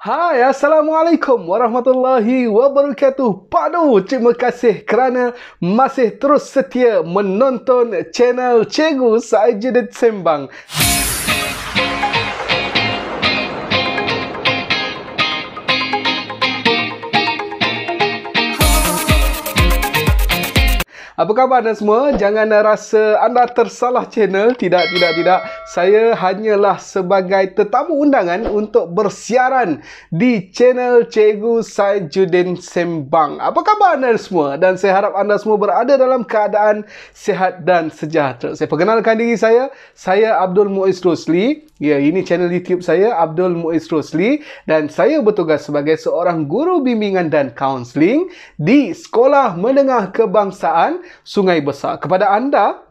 Hai, Assalamualaikum Warahmatullahi Wabarakatuh Padu, terima kasih kerana masih terus setia menonton channel Cikgu Saja dan Sembang Hai Apa khabar anda semua? Jangan rasa anda tersalah channel. Tidak, tidak, tidak. Saya hanyalah sebagai tetamu undangan untuk bersiaran di channel Cikgu Saidjudin Sembang. Apa khabar anda semua? Dan saya harap anda semua berada dalam keadaan sehat dan sejahtera. Saya perkenalkan diri saya. Saya Abdul Muiz Rosli. Ya, ini channel YouTube saya, Abdul Muiz Rosli. Dan saya bertugas sebagai seorang guru bimbingan dan kaunseling di Sekolah Menengah Kebangsaan sungai besar. Kepada anda,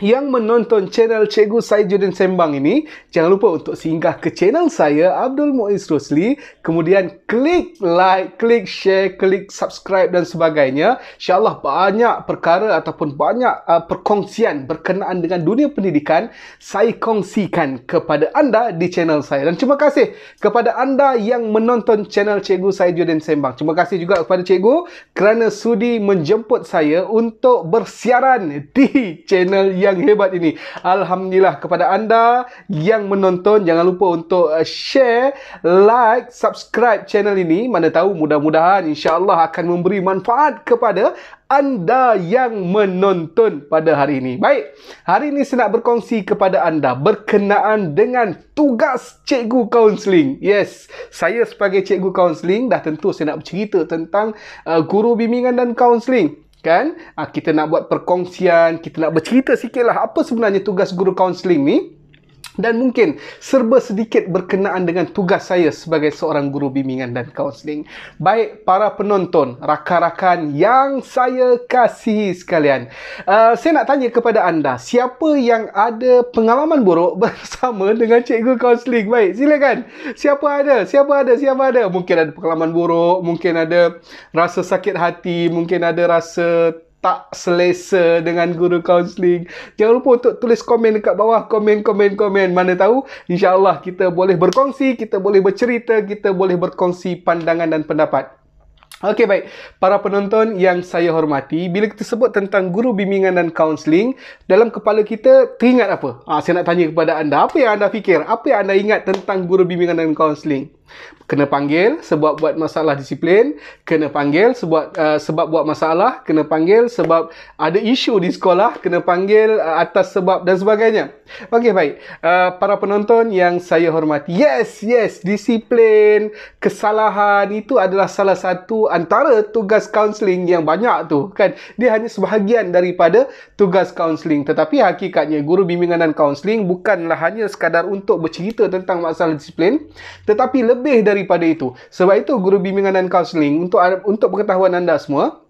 yang menonton channel Cikgu Saijudin Sembang ini, jangan lupa untuk singgah ke channel saya, Abdul Muiz Rosli. Kemudian klik like, klik share, klik subscribe dan sebagainya. InsyaAllah banyak perkara ataupun banyak uh, perkongsian berkenaan dengan dunia pendidikan saya kongsikan kepada anda di channel saya. Dan terima kasih kepada anda yang menonton channel Cikgu Saijudin Sembang. Terima kasih juga kepada Cikgu kerana sudi menjemput saya untuk bersiaran di channel yang yang hebat ini. Alhamdulillah kepada anda yang menonton jangan lupa untuk uh, share, like, subscribe channel ini. Mana tahu mudah-mudahan insya-Allah akan memberi manfaat kepada anda yang menonton pada hari ini. Baik, hari ini saya nak berkongsi kepada anda berkenaan dengan tugas cikgu kaunseling. Yes, saya sebagai cikgu kaunseling dah tentu saya nak bercerita tentang uh, guru bimbingan dan kaunseling kan ah, kita nak buat perkongsian kita nak bercerita sikitlah apa sebenarnya tugas guru kaunseling ni dan mungkin serba sedikit berkenaan dengan tugas saya sebagai seorang guru bimbingan dan kaunseling. Baik para penonton, rakan-rakan yang saya kasihi sekalian. Uh, saya nak tanya kepada anda, siapa yang ada pengalaman buruk bersama dengan cikgu kaunseling? Baik, silakan. Siapa ada? Siapa ada? Siapa ada? Mungkin ada pengalaman buruk, mungkin ada rasa sakit hati, mungkin ada rasa tak selesa dengan guru kaunseling. Jangan lupa untuk tulis komen dekat bawah. Komen, komen, komen. Mana tahu, insyaAllah kita boleh berkongsi, kita boleh bercerita, kita boleh berkongsi pandangan dan pendapat. Okey baik, para penonton yang saya hormati, bila kita sebut tentang guru bimbingan dan kaunseling, dalam kepala kita teringat apa? Ha, saya nak tanya kepada anda, apa yang anda fikir? Apa yang anda ingat tentang guru bimbingan dan kaunseling? kena panggil sebab buat masalah disiplin kena panggil sebab uh, sebab buat masalah kena panggil sebab ada isu di sekolah kena panggil uh, atas sebab dan sebagainya okey baik uh, para penonton yang saya hormati yes yes disiplin kesalahan itu adalah salah satu antara tugas kaunseling yang banyak tu kan dia hanya sebahagian daripada tugas kaunseling tetapi hakikatnya guru bimbingan dan kaunseling bukanlah hanya sekadar untuk bercerita tentang masalah disiplin tetapi lebih lebih daripada itu. Sebab itu guru bimbingan dan kaunseling untuk untuk pengetahuan anda semua,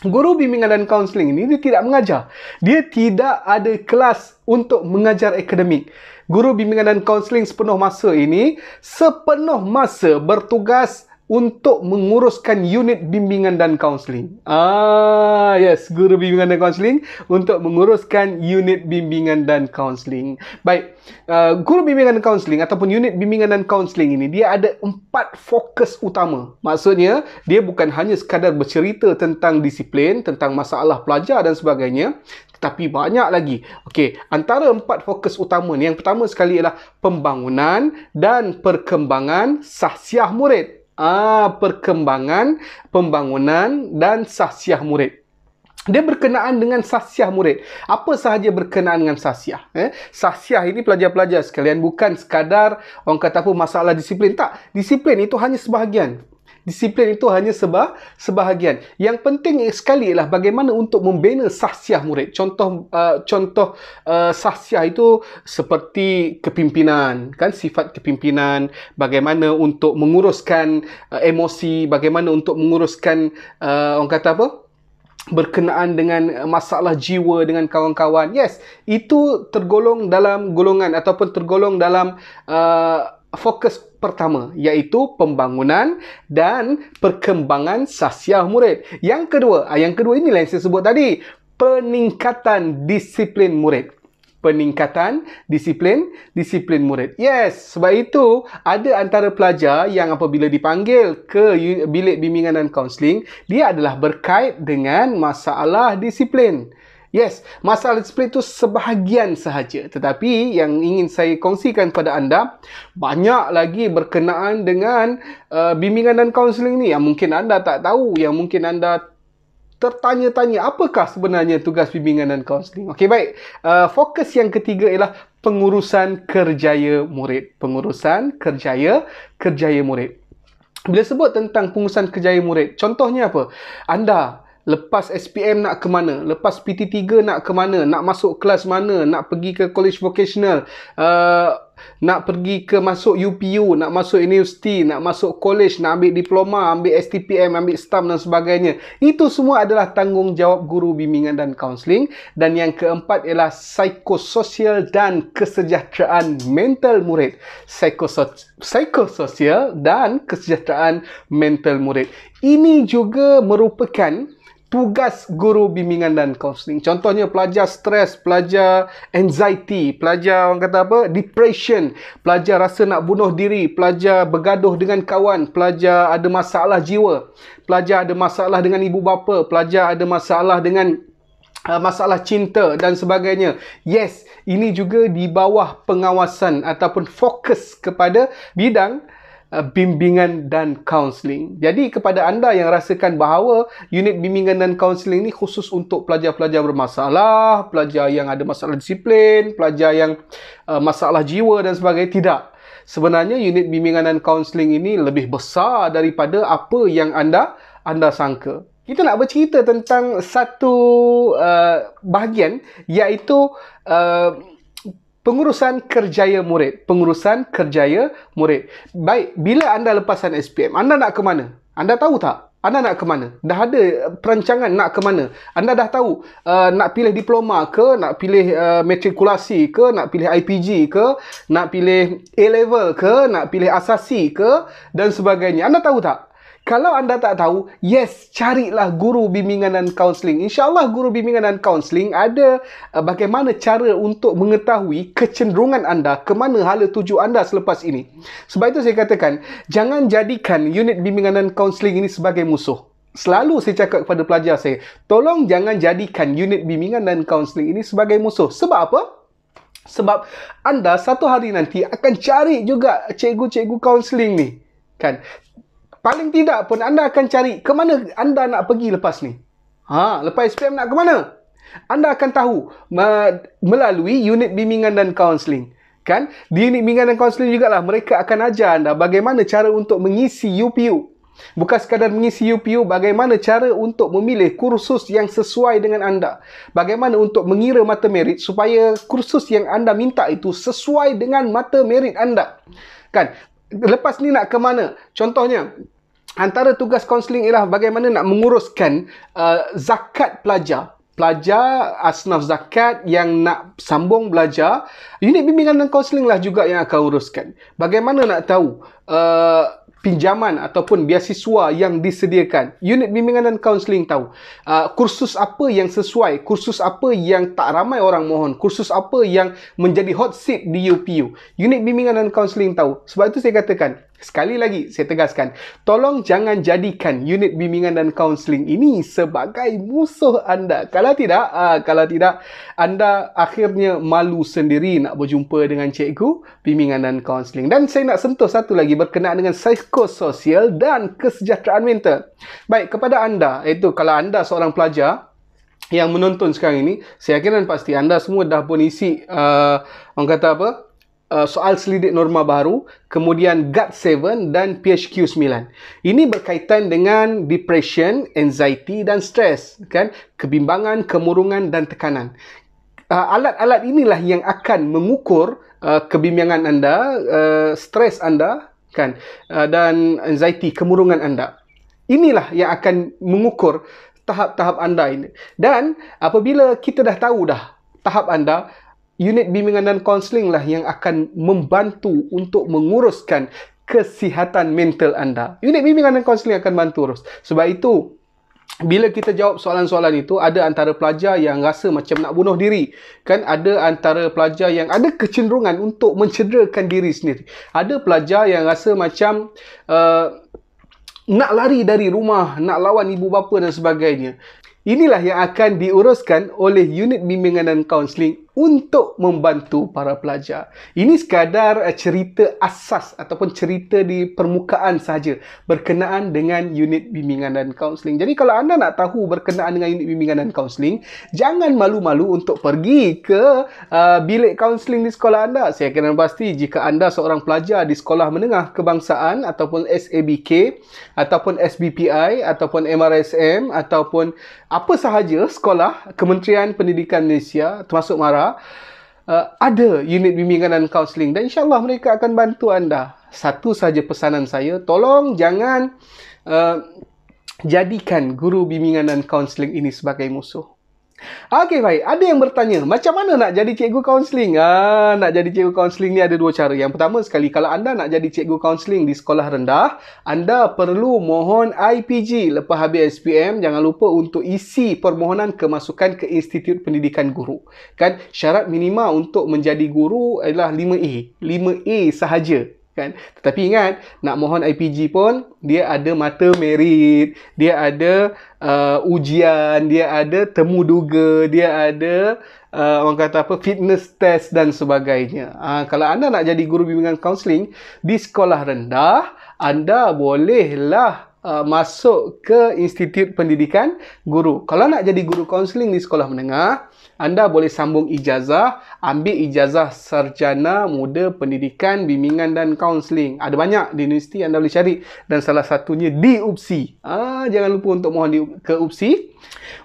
guru bimbingan dan kaunseling ini dia tidak mengajar. Dia tidak ada kelas untuk mengajar akademik. Guru bimbingan dan kaunseling sepenuh masa ini sepenuh masa bertugas untuk menguruskan unit bimbingan dan kaunseling. Ah, yes, guru bimbingan dan kaunseling untuk menguruskan unit bimbingan dan kaunseling. Baik, uh, guru bimbingan dan kaunseling ataupun unit bimbingan dan kaunseling ini dia ada empat fokus utama. Maksudnya, dia bukan hanya sekadar bercerita tentang disiplin, tentang masalah pelajar dan sebagainya, tetapi banyak lagi. Okey, antara empat fokus utama ni yang pertama sekali ialah pembangunan dan perkembangan sahsiah murid uh, perkembangan, pembangunan dan sahsiah murid. Dia berkenaan dengan sahsiah murid. Apa sahaja berkenaan dengan sahsiah. Eh? Sahsiah ini pelajar-pelajar sekalian bukan sekadar orang kata apa masalah disiplin. Tak, disiplin itu hanya sebahagian disiplin itu hanya sebah, sebahagian. Yang penting sekali ialah bagaimana untuk membina sahsiah murid. Contoh uh, contoh uh, sahsiah itu seperti kepimpinan, kan sifat kepimpinan, bagaimana untuk menguruskan uh, emosi, bagaimana untuk menguruskan uh, orang kata apa? berkenaan dengan masalah jiwa dengan kawan-kawan. Yes, itu tergolong dalam golongan ataupun tergolong dalam uh, fokus pertama iaitu pembangunan dan perkembangan sasia murid. Yang kedua, ah, yang kedua ini lain saya sebut tadi, peningkatan disiplin murid. Peningkatan disiplin disiplin murid. Yes, sebab itu ada antara pelajar yang apabila dipanggil ke bilik bimbingan dan kaunseling, dia adalah berkait dengan masalah disiplin. Yes, masalah display itu sebahagian sahaja. Tetapi yang ingin saya kongsikan pada anda, banyak lagi berkenaan dengan uh, bimbingan dan kaunseling ni yang mungkin anda tak tahu, yang mungkin anda tertanya-tanya apakah sebenarnya tugas bimbingan dan kaunseling. Okey, baik. Uh, fokus yang ketiga ialah pengurusan kerjaya murid. Pengurusan kerjaya kerjaya murid. Bila sebut tentang pengurusan kerjaya murid, contohnya apa? Anda lepas SPM nak ke mana, lepas PT3 nak ke mana, nak masuk kelas mana, nak pergi ke college vocational, uh, nak pergi ke masuk UPU, nak masuk universiti, nak masuk college, nak ambil diploma, ambil STPM, ambil STAM dan sebagainya. Itu semua adalah tanggungjawab guru bimbingan dan counseling. Dan yang keempat ialah psikososial dan kesejahteraan mental murid. psikososial dan kesejahteraan mental murid. Ini juga merupakan tugas guru bimbingan dan counseling. Contohnya pelajar stres, pelajar anxiety, pelajar orang kata apa? depression, pelajar rasa nak bunuh diri, pelajar bergaduh dengan kawan, pelajar ada masalah jiwa, pelajar ada masalah dengan ibu bapa, pelajar ada masalah dengan uh, masalah cinta dan sebagainya. Yes, ini juga di bawah pengawasan ataupun fokus kepada bidang Uh, bimbingan dan kaunseling. Jadi kepada anda yang rasakan bahawa unit bimbingan dan kaunseling ni khusus untuk pelajar-pelajar bermasalah, pelajar yang ada masalah disiplin, pelajar yang uh, masalah jiwa dan sebagainya, tidak. Sebenarnya unit bimbingan dan kaunseling ini lebih besar daripada apa yang anda anda sangka. Kita nak bercerita tentang satu uh, bahagian iaitu uh, Pengurusan kerjaya murid. Pengurusan kerjaya murid. Baik, bila anda lepasan SPM, anda nak ke mana? Anda tahu tak? Anda nak ke mana? Dah ada perancangan nak ke mana? Anda dah tahu uh, nak pilih diploma ke, nak pilih uh, matrikulasi ke, nak pilih IPG ke, nak pilih A-level ke, nak pilih asasi ke dan sebagainya. Anda tahu tak? Kalau anda tak tahu, yes, carilah guru bimbingan dan kaunseling. InsyaAllah guru bimbingan dan kaunseling ada uh, bagaimana cara untuk mengetahui kecenderungan anda, ke mana hala tuju anda selepas ini. Sebab itu saya katakan, jangan jadikan unit bimbingan dan kaunseling ini sebagai musuh. Selalu saya cakap kepada pelajar saya, tolong jangan jadikan unit bimbingan dan kaunseling ini sebagai musuh. Sebab apa? Sebab anda satu hari nanti akan cari juga cikgu-cikgu kaunseling ni. Kan? paling tidak pun anda akan cari ke mana anda nak pergi lepas ni. Ha, lepas SPM nak ke mana? Anda akan tahu melalui unit bimbingan dan kaunseling. Kan? Di unit bimbingan dan kaunseling jugalah mereka akan ajar anda bagaimana cara untuk mengisi UPU. Bukan sekadar mengisi UPU, bagaimana cara untuk memilih kursus yang sesuai dengan anda. Bagaimana untuk mengira mata merit supaya kursus yang anda minta itu sesuai dengan mata merit anda. Kan? lepas ni nak ke mana? Contohnya, antara tugas kaunseling ialah bagaimana nak menguruskan uh, zakat pelajar pelajar asnaf zakat yang nak sambung belajar unit bimbingan dan kaunseling lah juga yang akan uruskan bagaimana nak tahu uh, pinjaman ataupun beasiswa yang disediakan. Unit bimbingan dan kaunseling tahu. Uh, kursus apa yang sesuai, kursus apa yang tak ramai orang mohon, kursus apa yang menjadi hot seat di UPU. Unit bimbingan dan kaunseling tahu. Sebab itu saya katakan, Sekali lagi, saya tegaskan, tolong jangan jadikan unit bimbingan dan kaunseling ini sebagai musuh anda. Kalau tidak, uh, kalau tidak, anda akhirnya malu sendiri nak berjumpa dengan cikgu bimbingan dan kaunseling. Dan saya nak sentuh satu lagi berkenaan dengan psikososial dan kesejahteraan mental. Baik, kepada anda, itu kalau anda seorang pelajar, yang menonton sekarang ini, saya yakin dan pasti anda semua dah pun isi uh, ah, orang kata apa, Uh, soal selidik norma baru, kemudian GUT7 dan PHQ9. Ini berkaitan dengan depression, anxiety dan stress, kan? Kebimbangan, kemurungan dan tekanan. Uh, alat-alat inilah yang akan mengukur uh, kebimbangan anda, uh, stres anda, kan? Uh, dan anxiety, kemurungan anda. Inilah yang akan mengukur tahap-tahap anda ini. Dan apabila kita dah tahu dah tahap anda, unit bimbingan dan konseling lah yang akan membantu untuk menguruskan kesihatan mental anda. Unit bimbingan dan konseling akan bantu urus. Sebab itu, bila kita jawab soalan-soalan itu, ada antara pelajar yang rasa macam nak bunuh diri. Kan ada antara pelajar yang ada kecenderungan untuk mencederakan diri sendiri. Ada pelajar yang rasa macam uh, nak lari dari rumah, nak lawan ibu bapa dan sebagainya. Inilah yang akan diuruskan oleh unit bimbingan dan kaunseling untuk membantu para pelajar. Ini sekadar eh, cerita asas ataupun cerita di permukaan saja berkenaan dengan unit bimbingan dan kaunseling. Jadi kalau anda nak tahu berkenaan dengan unit bimbingan dan kaunseling, jangan malu-malu untuk pergi ke uh, bilik kaunseling di sekolah anda. Saya kenal pasti jika anda seorang pelajar di sekolah menengah kebangsaan ataupun SABK ataupun SBPI ataupun MRSM ataupun apa sahaja sekolah Kementerian Pendidikan Malaysia termasuk MARA Sarah uh, ada unit bimbingan dan kaunseling dan insyaallah mereka akan bantu anda. Satu saja pesanan saya, tolong jangan uh, jadikan guru bimbingan dan kaunseling ini sebagai musuh. Okey baik, ada yang bertanya, macam mana nak jadi cikgu kaunseling? Ah, nak jadi cikgu kaunseling ni ada dua cara. Yang pertama sekali, kalau anda nak jadi cikgu kaunseling di sekolah rendah, anda perlu mohon IPG lepas habis SPM. Jangan lupa untuk isi permohonan kemasukan ke Institut Pendidikan Guru. Kan, syarat minima untuk menjadi guru adalah 5A. 5A sahaja kan tetapi ingat nak mohon IPG pun dia ada mata merit dia ada uh, ujian dia ada temu duga dia ada uh, orang kata apa fitness test dan sebagainya uh, kalau anda nak jadi guru bimbingan kaunseling di sekolah rendah anda bolehlah uh, masuk ke Institut Pendidikan Guru. Kalau nak jadi guru konseling di sekolah menengah, anda boleh sambung ijazah, ambil ijazah Sarjana Muda Pendidikan Bimbingan dan konseling. Ada banyak di universiti anda boleh cari dan salah satunya di UPSI. Ah, jangan lupa untuk mohon di, ke UPSI.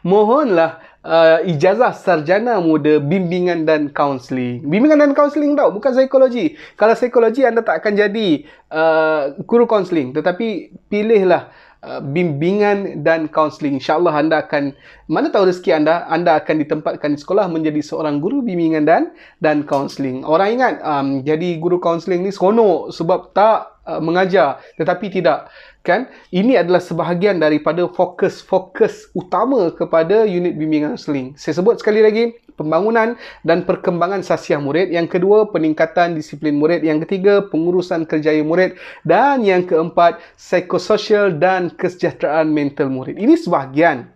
Mohonlah uh, ijazah sarjana muda bimbingan dan kaunseling. Bimbingan dan kaunseling tau, bukan psikologi. Kalau psikologi anda tak akan jadi uh, guru kaunseling, tetapi pilihlah uh, bimbingan dan kaunseling. InsyaAllah anda akan, mana tahu rezeki anda, anda akan ditempatkan di sekolah menjadi seorang guru bimbingan dan dan kaunseling. Orang ingat, um, jadi guru kaunseling ni seronok sebab tak Uh, mengajar tetapi tidak kan ini adalah sebahagian daripada fokus fokus utama kepada unit bimbingan seling saya sebut sekali lagi pembangunan dan perkembangan sasiah murid yang kedua peningkatan disiplin murid yang ketiga pengurusan kerjaya murid dan yang keempat psikososial dan kesejahteraan mental murid ini sebahagian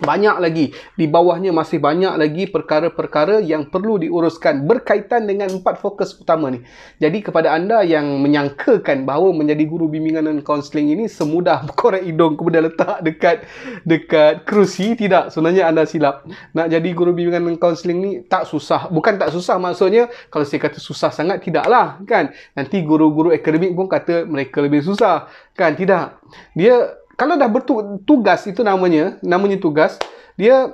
banyak lagi di bawahnya masih banyak lagi perkara-perkara yang perlu diuruskan berkaitan dengan empat fokus utama ni. Jadi kepada anda yang menyangkakan bahawa menjadi guru bimbingan dan kaunseling ini semudah korek hidung kemudian letak dekat dekat kerusi tidak sebenarnya anda silap. Nak jadi guru bimbingan dan kaunseling ni tak susah. Bukan tak susah maksudnya kalau saya kata susah sangat tidaklah kan. Nanti guru-guru akademik pun kata mereka lebih susah kan tidak. Dia kalau dah bertugas itu namanya namanya tugas dia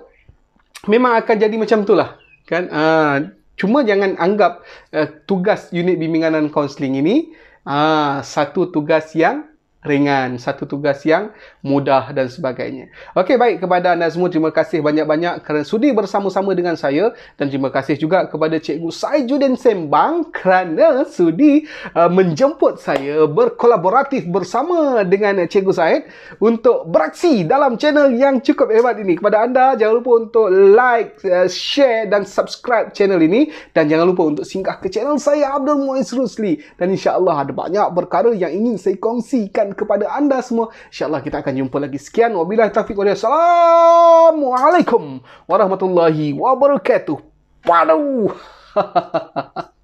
memang akan jadi macam tu lah kan uh, cuma jangan anggap uh, tugas unit bimbingan dan kaunseling ini uh, satu tugas yang ringan, satu tugas yang mudah dan sebagainya. Okey, baik kepada anda semua terima kasih banyak-banyak kerana sudi bersama-sama dengan saya dan terima kasih juga kepada Cikgu Saijudin Sembang kerana sudi uh, menjemput saya berkolaboratif bersama dengan Cikgu Said untuk beraksi dalam channel yang cukup hebat ini. Kepada anda jangan lupa untuk like, uh, share dan subscribe channel ini dan jangan lupa untuk singgah ke channel saya Abdul Muiz Rusli dan insya-Allah ada banyak perkara yang ingin saya kongsikan kepada anda semua. InsyaAllah kita akan jumpa lagi. Sekian. Wabillahi taufiq wa Assalamualaikum warahmatullahi wabarakatuh. Padau.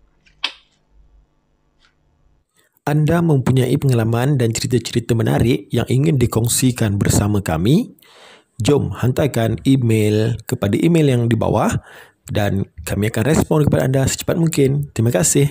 Anda mempunyai pengalaman dan cerita-cerita menarik yang ingin dikongsikan bersama kami? Jom hantarkan email kepada email yang di bawah dan kami akan respon kepada anda secepat mungkin. Terima kasih.